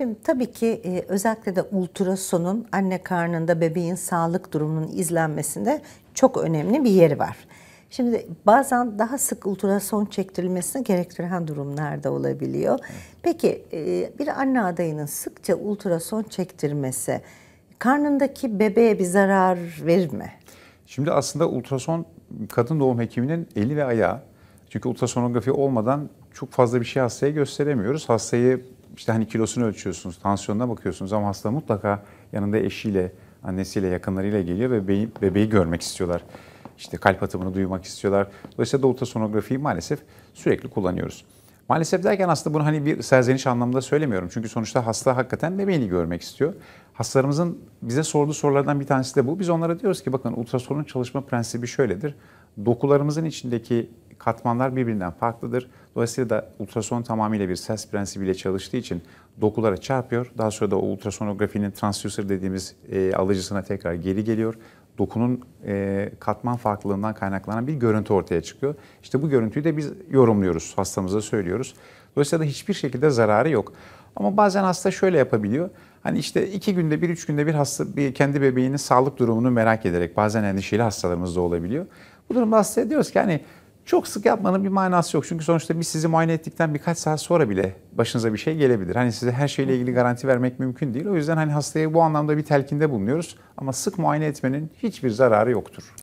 Şimdi tabii ki e, özellikle de ultrasonun anne karnında bebeğin sağlık durumunun izlenmesinde çok önemli bir yeri var. Şimdi bazen daha sık ultrason çektirilmesini gerektiren da olabiliyor. Peki e, bir anne adayının sıkça ultrason çektirmesi karnındaki bebeğe bir zarar verir mi? Şimdi aslında ultrason kadın doğum hekiminin eli ve ayağı. Çünkü ultrasonografi olmadan çok fazla bir şey hastaya gösteremiyoruz. Hastayı işte hani kilosunu ölçüyorsunuz, tansiyonuna bakıyorsunuz ama hasta mutlaka yanında eşiyle, annesiyle, yakınlarıyla geliyor ve bebeği, bebeği görmek istiyorlar. İşte kalp atımını duymak istiyorlar. Dolayısıyla doğu ultrasonografiyi maalesef sürekli kullanıyoruz. Maalesef derken aslında bunu hani bir serzeniş anlamında söylemiyorum. Çünkü sonuçta hasta hakikaten bebeğini görmek istiyor. Hastalarımızın bize sorduğu sorulardan bir tanesi de bu. Biz onlara diyoruz ki bakın ultrasonun çalışma prensibi şöyledir. Dokularımızın içindeki katmanlar birbirinden farklıdır. Dolayısıyla da ultrason tamamıyla bir ses prensibiyle çalıştığı için dokulara çarpıyor. Daha sonra da o ultrasonografinin transducer dediğimiz e, alıcısına tekrar geri geliyor. Dokunun e, katman farklılığından kaynaklanan bir görüntü ortaya çıkıyor. İşte bu görüntüyü de biz yorumluyoruz, hastamıza söylüyoruz. Dolayısıyla da hiçbir şekilde zararı yok. Ama bazen hasta şöyle yapabiliyor. Hani işte iki günde bir, üç günde bir hasta bir kendi bebeğinin sağlık durumunu merak ederek bazen endişeli hastalarımız da olabiliyor. Bu durumda hastaya diyoruz ki hani çok sık yapmanın bir manası yok. Çünkü sonuçta biz sizi muayene ettikten birkaç saat sonra bile başınıza bir şey gelebilir. Hani size her şeyle ilgili garanti vermek mümkün değil. O yüzden hani hastaya bu anlamda bir telkinde bulunuyoruz. Ama sık muayene etmenin hiçbir zararı yoktur.